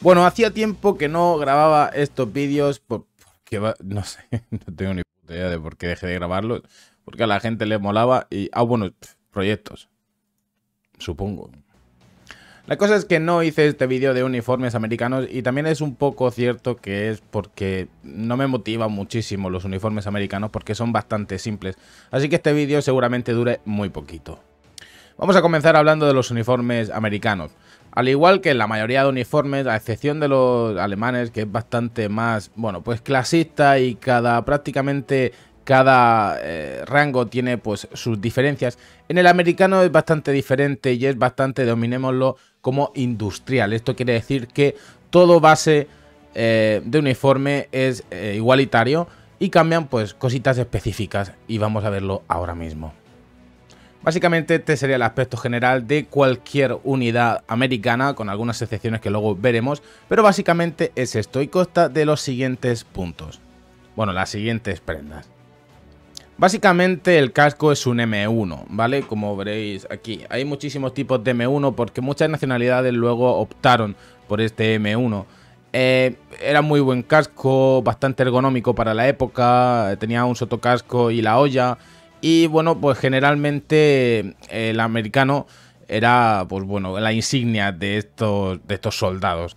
Bueno, hacía tiempo que no grababa estos vídeos porque no sé, no tengo ni idea de por qué dejé de grabarlos, porque a la gente le molaba y ah bueno, proyectos. Supongo. La cosa es que no hice este vídeo de uniformes americanos y también es un poco cierto que es porque no me motivan muchísimo los uniformes americanos porque son bastante simples, así que este vídeo seguramente dure muy poquito. Vamos a comenzar hablando de los uniformes americanos. Al igual que en la mayoría de uniformes, a excepción de los alemanes, que es bastante más, bueno, pues clasista y cada prácticamente cada eh, rango tiene pues sus diferencias. En el americano es bastante diferente y es bastante, dominémoslo, como industrial. Esto quiere decir que todo base eh, de uniforme es eh, igualitario y cambian pues cositas específicas y vamos a verlo ahora mismo. Básicamente este sería el aspecto general de cualquier unidad americana, con algunas excepciones que luego veremos, pero básicamente es esto y consta de los siguientes puntos. Bueno, las siguientes prendas. Básicamente el casco es un M1, ¿vale? Como veréis aquí. Hay muchísimos tipos de M1 porque muchas nacionalidades luego optaron por este M1. Eh, era muy buen casco, bastante ergonómico para la época, tenía un sotocasco y la olla. Y bueno, pues generalmente eh, el americano era, pues bueno, la insignia de estos, de estos soldados.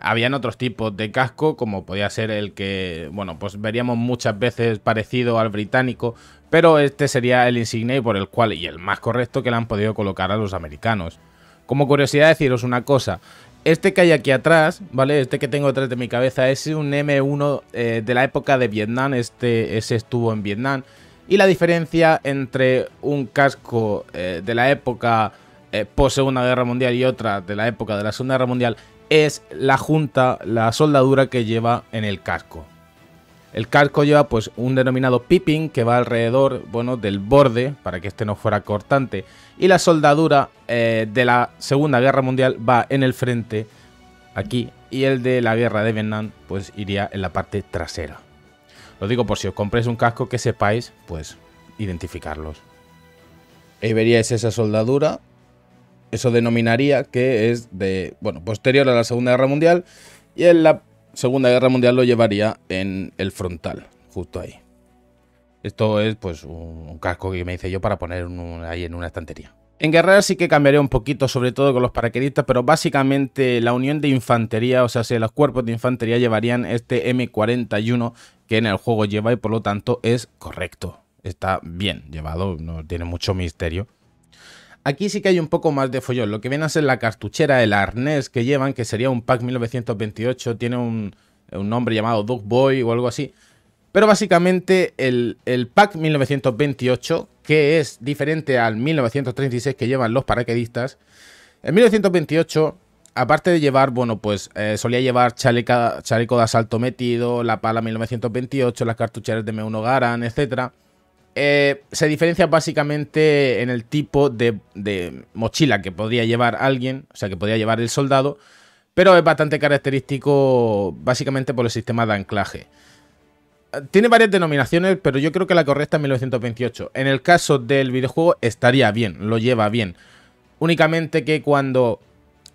Habían otros tipos de casco, como podía ser el que, bueno, pues veríamos muchas veces parecido al británico, pero este sería el insignia y por el cual, y el más correcto que le han podido colocar a los americanos. Como curiosidad deciros una cosa, este que hay aquí atrás, ¿vale? Este que tengo detrás de mi cabeza es un M1 eh, de la época de Vietnam, este, ese estuvo en Vietnam y la diferencia entre un casco eh, de la época eh, post Segunda Guerra Mundial y otra de la época de la Segunda Guerra Mundial es la junta, la soldadura que lleva en el casco. El casco lleva pues un denominado piping que va alrededor, bueno, del borde para que este no fuera cortante y la soldadura eh, de la Segunda Guerra Mundial va en el frente aquí y el de la guerra de Vietnam pues iría en la parte trasera. Lo digo por si os compréis un casco que sepáis, pues, identificarlos. Ahí veríais esa soldadura. Eso denominaría que es de, bueno, posterior a la Segunda Guerra Mundial. Y en la Segunda Guerra Mundial lo llevaría en el frontal, justo ahí. Esto es, pues, un, casco que me hice yo para poner ahí en una estantería. En guerrera sí que cambiaría un poquito, sobre todo con los paraqueristas, pero básicamente la unión de infantería, o sea, si los cuerpos de infantería llevarían este M41 que en el juego lleva y por lo tanto es correcto. Está bien llevado, no tiene mucho misterio. Aquí sí que hay un poco más de follón. Lo que viene a ser la cartuchera, el arnés que llevan, que sería un pack 1928, tiene un, un nombre llamado Duck Boy o algo así pero básicamente el, el 1928, que es diferente al 1936 que llevan los paracaidistas, en 1928 aparte de llevar, bueno, pues eh, solía llevar chaleco de asalto metido, la pala 1928, las cartucheras de M1 Garan, etc. Eh, se diferencia básicamente en el tipo de, mochila que podía llevar alguien, o sea, que podía llevar el soldado, pero es bastante característico básicamente por el sistema de anclaje tiene varias denominaciones, pero yo creo que la correcta es 1928. En el caso del videojuego estaría bien, lo lleva bien. Únicamente que cuando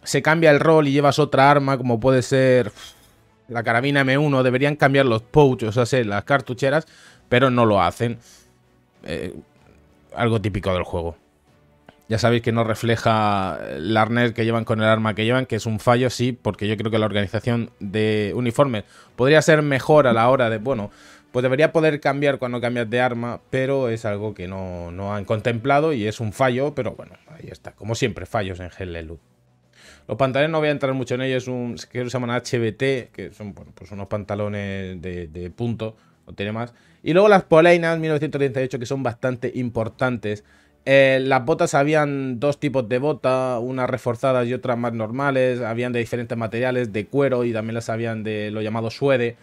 se cambia el rol y llevas otra arma, como puede ser la carabina M1, deberían cambiar los pouches, o sea, las cartucheras, pero no lo hacen. Eh, algo típico del juego. Ya sabéis que no refleja el arnés que llevan con el arma que llevan, que es un fallo, sí, porque yo creo que la organización de uniformes podría ser mejor a la hora de, bueno, pues debería poder cambiar cuando cambias de arma, pero es algo que no, han contemplado y es un fallo, pero bueno, ahí está. Como siempre, fallos en Hellelu. Los pantalones no voy a entrar mucho en ellos, un, que se llaman HBT, que son bueno, pues unos pantalones de, punto, no tiene más. Y luego las polainas 1938, que son bastante importantes eh, las botas habían dos tipos de bota, unas reforzadas y otras más normales, habían de diferentes materiales, de cuero y también las habían de lo llamado suede.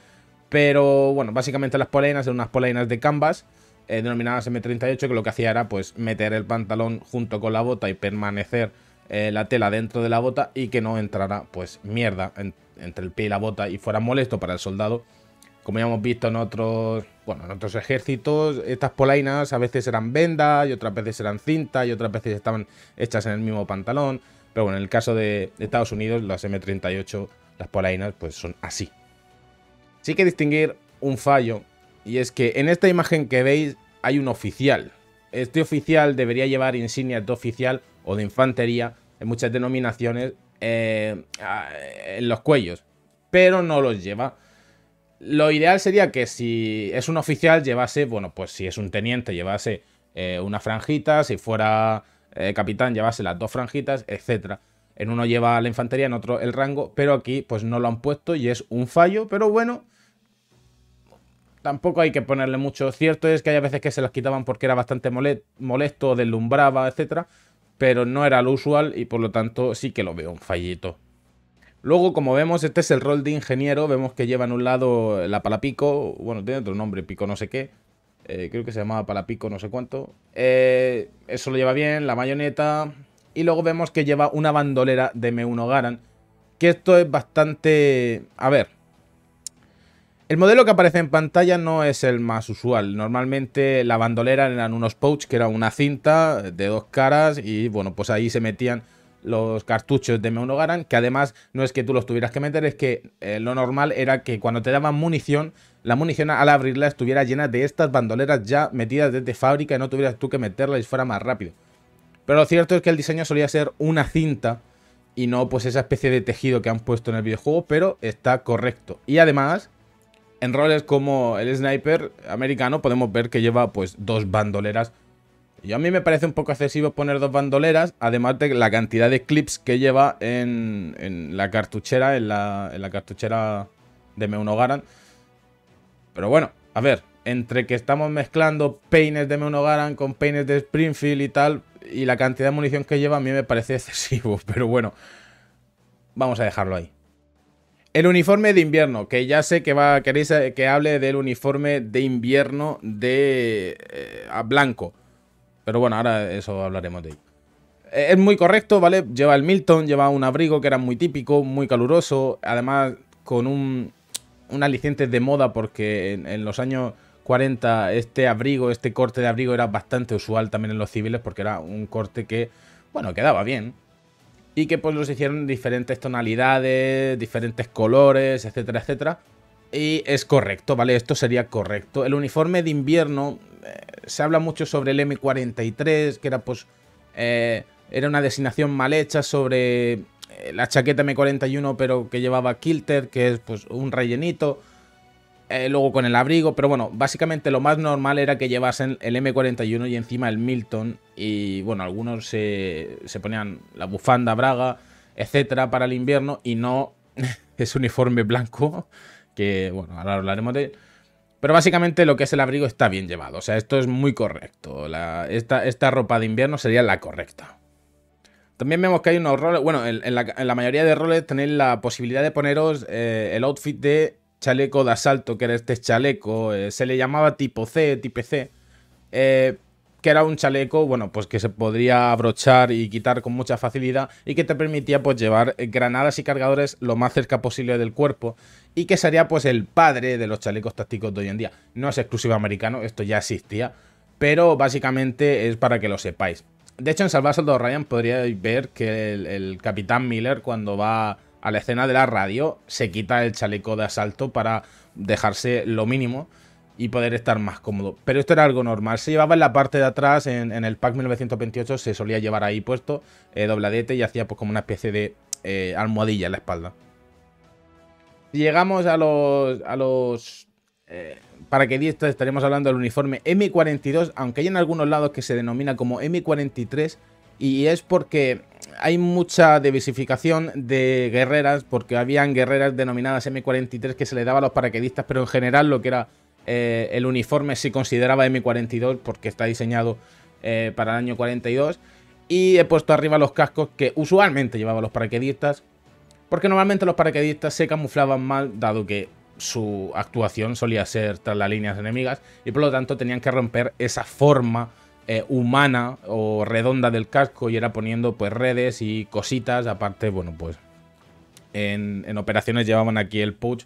Pero bueno, básicamente las polainas eran unas polainas de canvas eh, denominadas M38 que lo que hacía era pues meter el pantalón junto con la bota y permanecer eh, la tela dentro de la bota y que no entrara pues mierda entre el pie y la bota y fuera molesto para el soldado como ya hemos visto en otros, bueno, en otros ejércitos, estas polainas a veces eran vendas y otras veces eran cinta y otras veces estaban hechas en el mismo pantalón. Pero bueno, en el caso de Estados Unidos, las M38, las polainas, pues son así. Sí que distinguir un fallo, y es que en esta imagen que veis hay un oficial. Este oficial debería llevar insignias de oficial o de infantería en muchas denominaciones eh, en los cuellos, pero no los lleva. Lo ideal sería que si es un oficial llevase, bueno, pues si es un teniente llevase eh, una franjita, si fuera eh, capitán llevase las dos franjitas, etcétera. En uno lleva la infantería, en otro el rango, pero aquí pues no lo han puesto y es un fallo, pero bueno, tampoco hay que ponerle mucho. Cierto es que hay veces que se las quitaban porque era bastante molesto, deslumbraba, etcétera, pero no era lo usual y por lo tanto sí que lo veo un fallito. Luego, como vemos, este es el rol de ingeniero. Vemos que lleva en un lado la palapico. Bueno, tiene otro nombre, pico no sé qué. Eh, creo que se llamaba palapico no sé cuánto. Eh, eso lo lleva bien, la mayoneta. Y luego vemos que lleva una bandolera de M1 Garan. Que esto es bastante... A ver. El modelo que aparece en pantalla no es el más usual. Normalmente la bandolera eran unos pouch, que era una cinta de dos caras. Y bueno, pues ahí se metían los cartuchos de M1 Garan, que además no es que tú los tuvieras que meter, es que eh, lo normal era que cuando te daban munición, la munición al abrirla estuviera llena de estas bandoleras ya metidas desde fábrica y no tuvieras tú que meterla y fuera más rápido. Pero lo cierto es que el diseño solía ser una cinta y no pues esa especie de tejido que han puesto en el videojuego, pero está correcto. Y además, en roles como el sniper americano podemos ver que lleva pues dos bandoleras y a mí me parece un poco excesivo poner dos bandoleras, además de la cantidad de clips que lleva en, la cartuchera, en la, en la cartuchera de Garand Pero bueno, a ver, entre que estamos mezclando peines de Garand con peines de Springfield y tal, y la cantidad de munición que lleva a mí me parece excesivo, pero bueno, vamos a dejarlo ahí. El uniforme de invierno, que ya sé que va, queréis eh, que hable del uniforme de invierno de eh, blanco. Pero bueno, ahora eso hablaremos de ello. Eh, es muy correcto, ¿vale? Lleva el Milton, lleva un abrigo que era muy típico, muy caluroso. Además, con un, aliciente de moda, porque en, en, los años 40 este abrigo, este corte de abrigo era bastante usual también en los civiles, porque era un corte que, bueno, quedaba bien. Y que pues los hicieron diferentes tonalidades, diferentes colores, etcétera, etcétera. Y es correcto, ¿vale? Esto sería correcto. El uniforme de invierno, eh, se habla mucho sobre el M43, que era pues... Eh, era una designación mal hecha sobre eh, la chaqueta M41, pero que llevaba kilter, que es pues un rellenito. luego con el abrigo, pero bueno, básicamente lo más normal era que llevasen el M41 y encima el Milton. Y bueno, algunos se, se ponían la bufanda, braga, etcétera, para el invierno y no ese uniforme blanco que, bueno, ahora hablaremos de... Pero básicamente lo que es el abrigo está bien llevado, o sea, esto es muy correcto, esta, ropa de invierno sería la correcta. También vemos que hay unos roles. Bueno, en, la, mayoría de roles tenéis la posibilidad de poneros eh, el outfit de chaleco de asalto, que era este chaleco. Eh, se le llamaba tipo C, tipo C. Eh, que era un chaleco, bueno, pues que se podría abrochar y quitar con mucha facilidad y que te permitía pues llevar granadas y cargadores lo más cerca posible del cuerpo y que sería pues el padre de los chalecos tácticos de hoy en día. No es exclusivo americano, esto ya existía, pero básicamente es para que lo sepáis. De hecho, en Salvar Soldado Ryan podríais ver que el capitán Miller cuando va a la escena de la radio se quita el chaleco de asalto para dejarse lo mínimo y poder estar más cómodo. Pero esto era algo normal. Se llevaba en la parte de atrás, en, el pack 1928, se solía llevar ahí puesto eh, dobladete y hacía pues como una especie de eh, almohadilla en la espalda. Llegamos a los... A los eh, paraquedistas estaremos hablando del uniforme M42, aunque hay en algunos lados que se denomina como M43 y es porque hay mucha diversificación de guerreras, porque habían guerreras denominadas M43 que se le daba a los paraquedistas, pero en general lo que era eh, el uniforme si consideraba M42 porque está diseñado eh, para el año 42. Y he puesto arriba los cascos que usualmente llevaban los paraquedistas. Porque normalmente los paraquedistas se camuflaban mal dado que su actuación solía ser tras las líneas enemigas y por lo tanto tenían que romper esa forma eh, humana o redonda del casco y era poniendo pues redes y cositas aparte bueno pues en, en operaciones llevaban aquí el pouch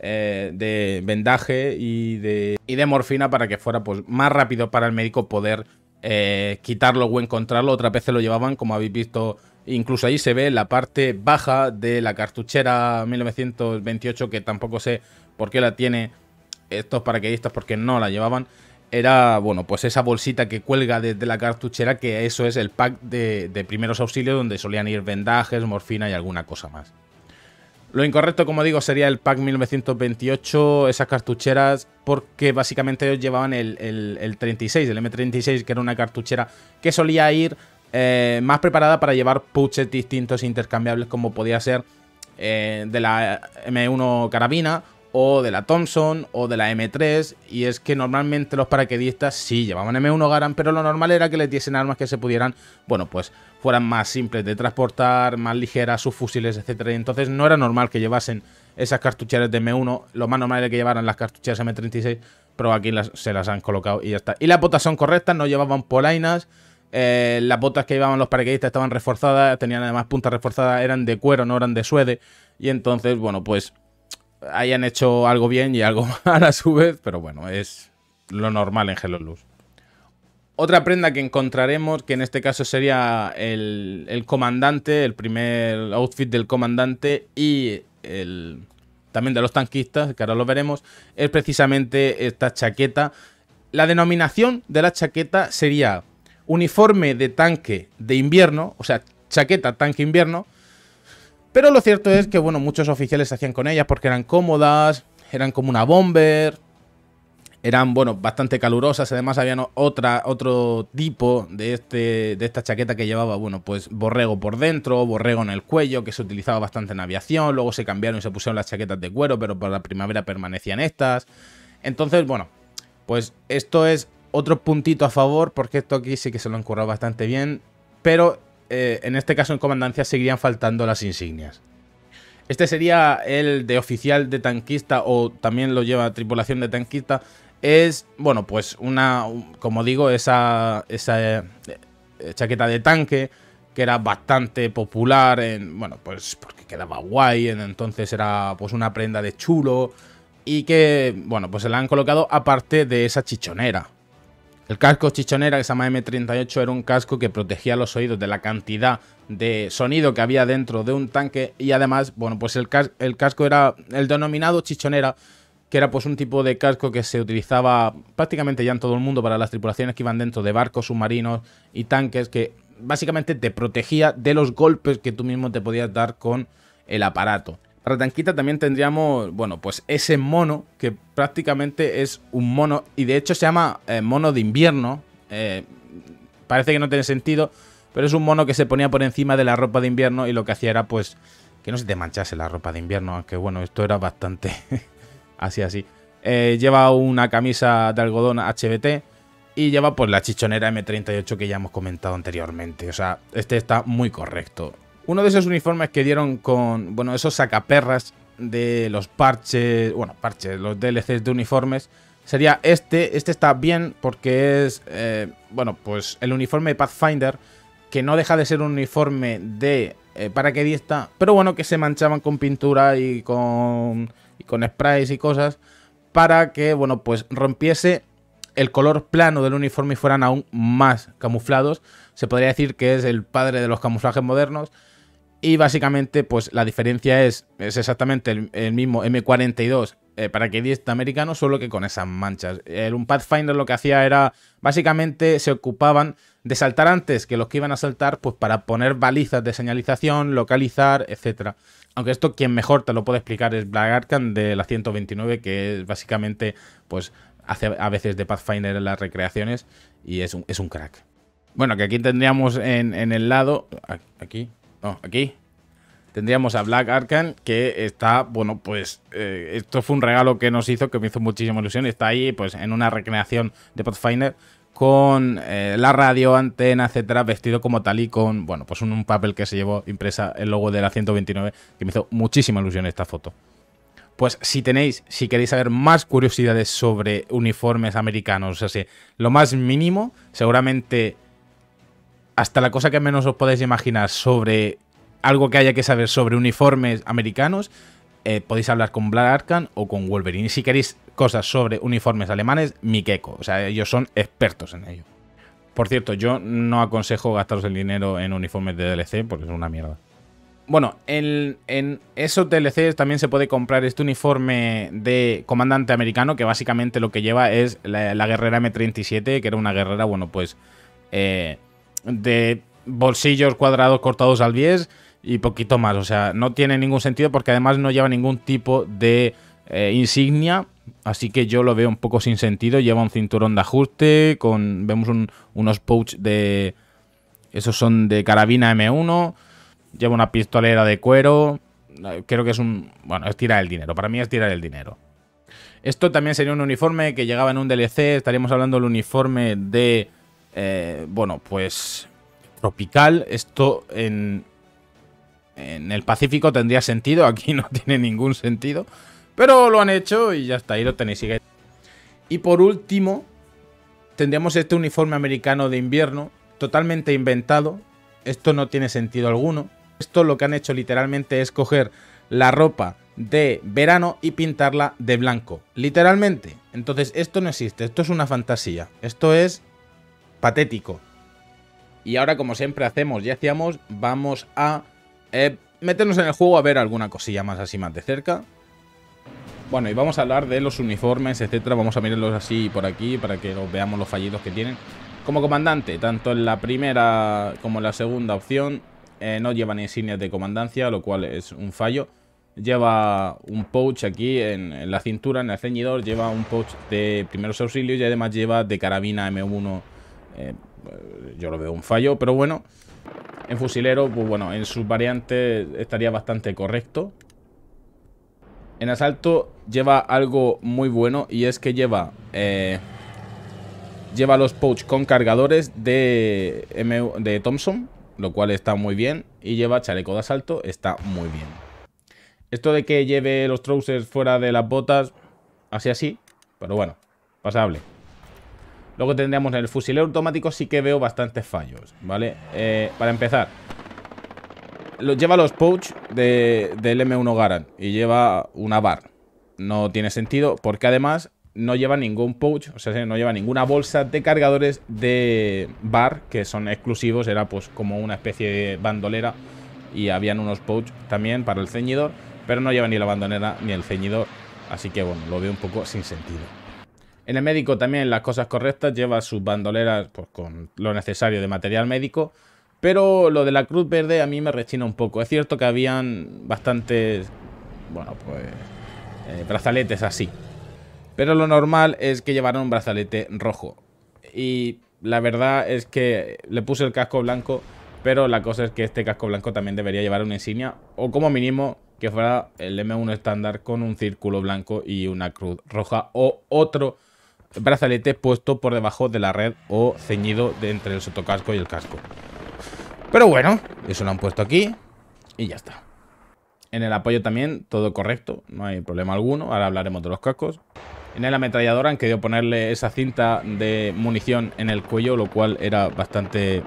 eh, de vendaje y de, de morfina para que fuera pues, más rápido para el médico poder eh, quitarlo o encontrarlo. Otra vez se lo llevaban, como habéis visto, incluso ahí se ve la parte baja de la cartuchera 1928, que tampoco sé por qué la tiene estos paraquedistas, porque no la llevaban. Era, bueno, pues esa bolsita que cuelga desde la cartuchera, que eso es el pack de primeros auxilios donde solían ir vendajes, morfina y alguna cosa más. Lo incorrecto, como digo, sería el pack 1928, esas cartucheras, porque básicamente ellos llevaban el, el, 36, el M36, que era una cartuchera que solía ir eh, más preparada para llevar puches distintos e intercambiables, como podía ser eh, de la M1 carabina o de la Thompson o de la M3 y es que normalmente los paraquedistas sí llevaban M1 Garand pero lo normal era que les diesen armas que se pudieran, bueno pues fueran más simples de transportar, más ligeras, sus fusiles, etcétera, y entonces no era normal que llevasen esas cartucheras de M1, lo más normal era que llevaran las cartucheras M36, pero aquí se las han colocado y ya está. Y las botas son correctas, no llevaban polainas, eh, las botas que llevaban los paraquedistas estaban reforzadas, tenían además puntas reforzadas, eran de cuero, no eran de suede, y entonces, bueno, pues hayan hecho algo bien y algo mal a su vez, pero bueno, es lo normal en Hello Luz. Otra prenda que encontraremos, que en este caso sería el, el comandante, el primer outfit del comandante y el, también de los tanquistas, que ahora lo veremos, es precisamente esta chaqueta. La denominación de la chaqueta sería uniforme de tanque de invierno, o sea, chaqueta tanque invierno, pero lo cierto es que, bueno, muchos oficiales se hacían con ellas porque eran cómodas, eran como una bomber, eran, bueno, bastante calurosas. Además, había otra, otro tipo de, este, de esta chaqueta que llevaba, bueno, pues borrego por dentro, borrego en el cuello, que se utilizaba bastante en aviación. Luego se cambiaron y se pusieron las chaquetas de cuero, pero para la primavera permanecían estas. Entonces, bueno, pues esto es otro puntito a favor, porque esto aquí sí que se lo han currado bastante bien. Pero eh, en este caso en comandancia, seguirían faltando las insignias. Este sería el de oficial de tanquista o también lo lleva tripulación de tanquista. Es, bueno, pues una, como digo, esa, esa eh, chaqueta de tanque que era bastante popular, en, bueno, pues porque quedaba guay, entonces era pues una prenda de chulo y que, bueno, pues se la han colocado aparte de esa chichonera. El casco chichonera que se llama M38 era un casco que protegía los oídos de la cantidad de sonido que había dentro de un tanque y además, bueno, pues el, el casco era el denominado chichonera, que era pues un tipo de casco que se utilizaba prácticamente ya en todo el mundo para las tripulaciones que iban dentro de barcos, submarinos y tanques que básicamente te protegía de los golpes que tú mismo te podías dar con el aparato. Ratanquita también tendríamos, bueno, pues ese mono que prácticamente es un mono y de hecho se llama eh, mono de invierno. Eh, parece que no tiene sentido, pero es un mono que se ponía por encima de la ropa de invierno y lo que hacía era pues que no se te manchase la ropa de invierno, aunque bueno, esto era bastante así así. Eh, lleva una camisa de algodón HBT y lleva pues la chichonera M38 que ya hemos comentado anteriormente. O sea, este está muy correcto. Uno de esos uniformes que dieron con, bueno, esos sacaperras de los parches, bueno, parches, los DLCs de uniformes, sería este. Este está bien porque es, eh, bueno, pues el uniforme Pathfinder, que no deja de ser un uniforme de eh, paraquedista, pero bueno, que se manchaban con pintura y con, y con sprays y cosas para que, bueno, pues rompiese el color plano del uniforme y fueran aún más camuflados. Se podría decir que es el padre de los camuflajes modernos. Y básicamente, pues la diferencia es, es exactamente el, mismo M42 eh, para que 10 americano, solo que con esas manchas. El, un Pathfinder lo que hacía era, básicamente se ocupaban de saltar antes que los que iban a saltar, pues para poner balizas de señalización, localizar, etc. Aunque esto quien mejor te lo puede explicar es Black Arkham de la 129, que es básicamente, pues hace a veces de Pathfinder en las recreaciones y es un, es un crack. Bueno, que aquí tendríamos en, en el lado, aquí, aquí. Tendríamos a Black Arcan, que está, bueno, pues eh, esto fue un regalo que nos hizo, que me hizo muchísima ilusión. Está ahí, pues, en una recreación de Pathfinder con eh, la radio, antena, etcétera, vestido como tal y con, bueno, pues un, un, papel que se llevó impresa el logo de la 129, que me hizo muchísima ilusión esta foto. Pues si tenéis, si queréis saber más curiosidades sobre uniformes americanos, o sea, si, lo más mínimo, seguramente hasta la cosa que menos os podéis imaginar sobre algo que haya que saber sobre uniformes americanos, eh, podéis hablar con Black Arkan o con Wolverine. Y si queréis cosas sobre uniformes alemanes, Mikeko. O sea, ellos son expertos en ello. Por cierto, yo no aconsejo gastaros el dinero en uniformes de DLC porque es una mierda. Bueno, en, en, esos DLCs también se puede comprar este uniforme de comandante americano que básicamente lo que lleva es la, guerrera M37, que era una guerrera, bueno, pues eh, de bolsillos cuadrados cortados al 10 y poquito más. O sea, no tiene ningún sentido porque además no lleva ningún tipo de eh, insignia. Así que yo lo veo un poco sin sentido. Lleva un cinturón de ajuste. Con. Vemos unos pouch de. Esos son de carabina M1. Lleva una pistolera de cuero. Eh, creo que es un. Bueno, es tirar el dinero. Para mí es tirar el dinero. Esto también sería un uniforme que llegaba en un DLC. Estaríamos hablando del uniforme de eh, bueno, pues tropical, esto en, en el Pacífico tendría sentido, aquí no tiene ningún sentido, pero lo han hecho y ya está, ahí lo tenéis. Y por último, tendríamos este uniforme americano de invierno, totalmente inventado, esto no tiene sentido alguno. Esto lo que han hecho literalmente es coger la ropa de verano y pintarla de blanco. Literalmente. Entonces esto no existe, esto es una fantasía. Esto es patético. Y ahora, como siempre hacemos y hacíamos, vamos a eh, meternos en el juego a ver alguna cosilla más así más de cerca. Bueno, y vamos a hablar de los uniformes, etcétera. Vamos a mirarlos así por aquí para que veamos los fallidos que tienen. Como comandante, tanto en la primera como en la segunda opción, eh, no llevan insignias de comandancia, lo cual es un fallo. Lleva un pouch aquí en, en la cintura, en el ceñidor, lleva un pouch de primeros auxilios y además lleva de carabina M1 eh, yo lo veo un fallo, pero bueno. En fusilero, pues bueno, en sus variantes estaría bastante correcto. En asalto lleva algo muy bueno y es que lleva... Eh, lleva los pouch con cargadores de, de Thompson, lo cual está muy bien. Y lleva chaleco de asalto, está muy bien. Esto de que lleve los trousers fuera de las botas, así así, pero bueno, pasable. Luego tendríamos en el fusilero automático, sí que veo bastantes fallos, ¿vale? Eh, para empezar, lleva los pouch de, del M1 Garand y lleva una bar. No tiene sentido porque además no lleva ningún pouch, o sea, no lleva ninguna bolsa de cargadores de bar que son exclusivos, era pues como una especie de bandolera y habían unos pouch también para el ceñidor, pero no lleva ni la bandolera ni el ceñidor, así que bueno, lo veo un poco sin sentido. En el médico también las cosas correctas, lleva sus bandoleras pues, con lo necesario de material médico. Pero lo de la Cruz Verde a mí me rechina un poco. Es cierto que habían bastantes, bueno, pues, eh, brazaletes así. Pero lo normal es que llevaran un brazalete rojo. Y la verdad es que le puse el casco blanco, pero la cosa es que este casco blanco también debería llevar una insignia, o como mínimo que fuera el M1 estándar con un círculo blanco y una cruz roja o otro brazalete puesto por debajo de la red o ceñido de entre el sotocasco y el casco. Pero bueno, eso lo han puesto aquí y ya está. En el apoyo también, todo correcto, no hay problema alguno, ahora hablaremos de los cascos. En el ametrallador han querido ponerle esa cinta de munición en el cuello, lo cual era bastante... Eh,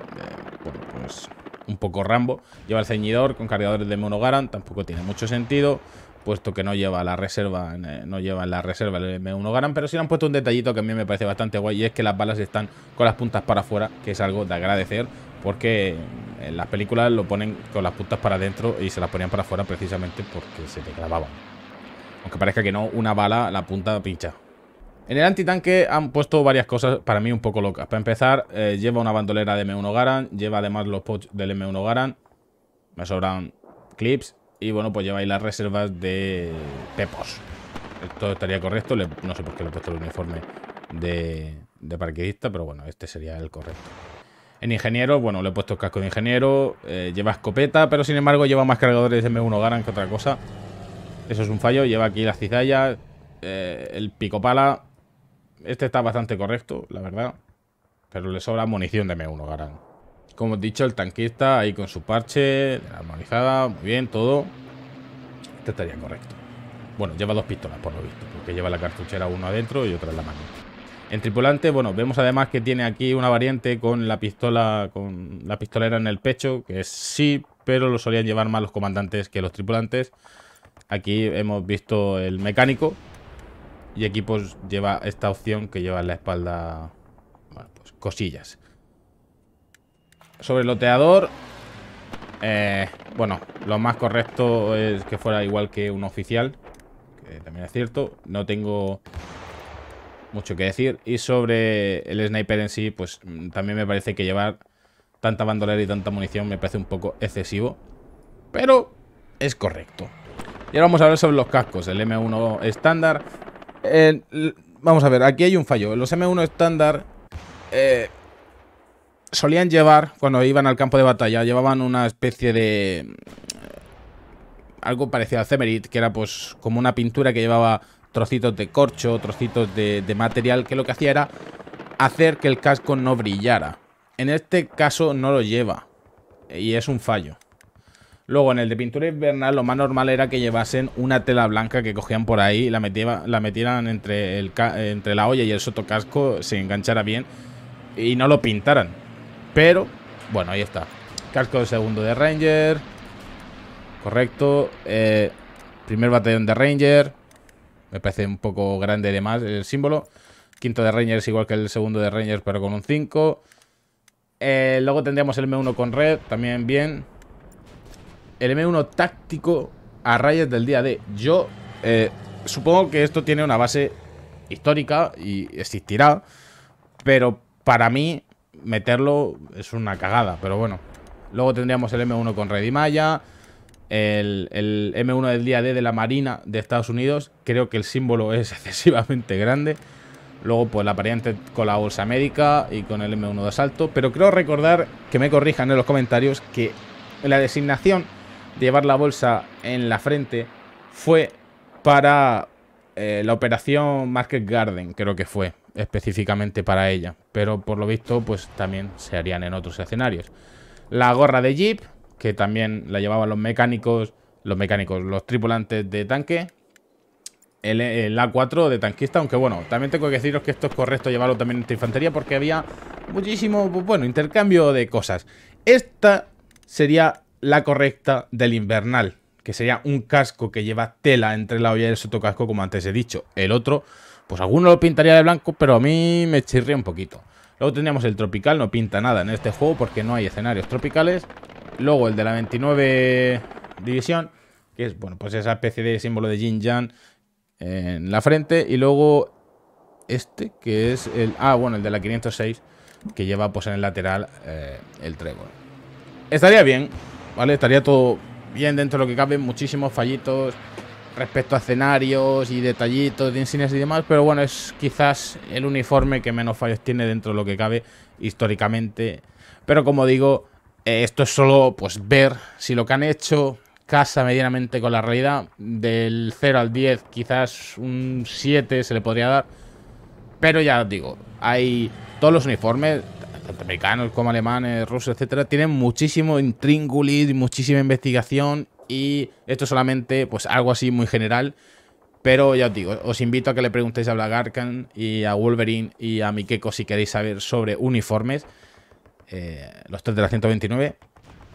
pues, un poco rambo. Lleva el ceñidor con cargadores de monogaran, tampoco tiene mucho sentido puesto que no lleva la reserva, eh, no lleva la reserva el M1 Garan, pero sí le han puesto un detallito que a mí me parece bastante guay y es que las balas están con las puntas para afuera, que es algo de agradecer porque en las películas lo ponen con las puntas para adentro y se las ponían para afuera precisamente porque se te clavaban. Aunque parezca que no, una bala, la punta pincha. En el antitanque han puesto varias cosas para mí un poco locas. Para empezar, eh, lleva una bandolera de M1 Garan, lleva además los pods del M1 Garan. Me sobran clips, y bueno, pues lleváis las reservas de Pepos. Esto estaría correcto. no sé por qué le he puesto el uniforme de, de pero bueno, este sería el correcto. En ingeniero, bueno, le he puesto el casco de ingeniero. Eh, lleva escopeta, pero sin embargo lleva más cargadores de M1 Garan que otra cosa. Eso es un fallo. Lleva aquí las cizallas, eh, el el pala Este está bastante correcto, la verdad. Pero le sobra munición de M1 Garan. Como he dicho, el tanquista ahí con su parche, la armonizada, muy bien, todo. Este estaría correcto. Bueno, lleva dos pistolas, por lo visto, porque lleva la cartuchera uno adentro y otra en la mano. En tripulante, bueno, vemos además que tiene aquí una variante con la pistola, con la pistolera en el pecho, que sí, pero lo solían llevar más los comandantes que los tripulantes. Aquí hemos visto el mecánico y aquí pues lleva esta opción que lleva en la espalda, bueno, pues cosillas sobre el loteador. Eh, bueno, lo más correcto es que fuera igual que un oficial. Que también es cierto. No tengo mucho que decir. Y sobre el sniper en sí, pues mm, también me parece que llevar tanta bandolera y tanta munición me parece un poco excesivo. Pero es correcto. Y ahora vamos a ver sobre los cascos. El M1 estándar. Eh, vamos a ver, aquí hay un fallo. Los M1 estándar... Eh, solían llevar, cuando iban al campo de batalla, llevaban una especie de... Eh, algo parecido al Cemerit, que era pues como una pintura que llevaba trocitos de corcho, trocitos de, material, que lo que hacía era hacer que el casco no brillara. En este caso no lo lleva, y es un fallo. Luego, en el de pintura invernal, lo más normal era que llevasen una tela blanca que cogían por ahí y la, metieran, la entre, entre la olla y el sotocasco, se enganchara bien y no lo pintaran. Pero, bueno, ahí está. Casco de segundo de Ranger. Correcto. Eh, primer batallón de Ranger. Me parece un poco grande de más el símbolo. Quinto de Ranger es igual que el segundo de Ranger, pero con un 5. Eh, luego tendríamos el M1 con red, también bien. El M1 táctico a rayas del día D. Yo eh, supongo que esto tiene una base histórica y existirá, pero para mí meterlo es una cagada, pero bueno. Luego tendríamos el M1 con Maya el, el M1 del día D de la Marina de Estados Unidos. Creo que el símbolo es excesivamente grande. Luego, pues la variante con la bolsa médica y con el M1 de asalto. Pero creo recordar que me corrijan en los comentarios que la designación de llevar la bolsa en la frente fue para eh, la operación Market Garden, creo que fue específicamente para ella. Pero por lo visto, pues también se harían en otros escenarios. La gorra de Jeep, que también la llevaban los mecánicos, los mecánicos, los tripulantes de tanque. El, A4 de tanquista, aunque bueno, también tengo que deciros que esto es correcto llevarlo también en esta infantería porque había muchísimo, pues, bueno, intercambio de cosas. Esta sería la correcta del invernal, que sería un casco que lleva tela entre la olla y el sotocasco, como antes he dicho. El otro, pues alguno lo pintaría de blanco, pero a mí me chirría un poquito. Luego tendríamos el tropical, no pinta nada en este juego porque no hay escenarios tropicales. Luego el de la 29 división, que es bueno, pues esa especie de símbolo de Jin en la frente. Y luego este, que es el... Ah, bueno, el de la 506, que lleva pues en el lateral eh, el trébol. Estaría bien, ¿vale? Estaría todo bien dentro de lo que cabe, muchísimos fallitos respecto a escenarios y detallitos de insignias y demás, pero bueno, es quizás el uniforme que menos fallos tiene dentro de lo que cabe históricamente. Pero como digo, eh, esto es solo pues ver si lo que han hecho casa medianamente con la realidad. Del 0 al 10, quizás un 7 se le podría dar. Pero ya os digo, hay todos los uniformes, tanto americanos como alemanes, rusos, etcétera, tienen muchísimo intríngulis, muchísima investigación y esto solamente, pues algo así muy general. Pero ya os digo, os invito a que le preguntéis a Blagarkan y a Wolverine y a Mikeko si queréis saber sobre uniformes. Eh, los tres de la 129.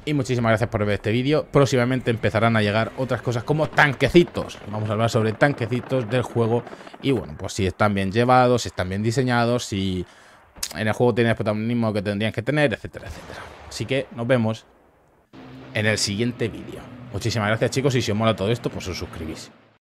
Y muchísimas gracias por ver este vídeo. Próximamente empezarán a llegar otras cosas como tanquecitos. Vamos a hablar sobre tanquecitos del juego. Y bueno, pues si están bien llevados, si están bien diseñados, si en el juego tienes protagonismo que tendrían que tener, etcétera, etcétera. Así que nos vemos en el siguiente vídeo. Muchísimas gracias chicos y si os mola todo esto, pues os suscribís.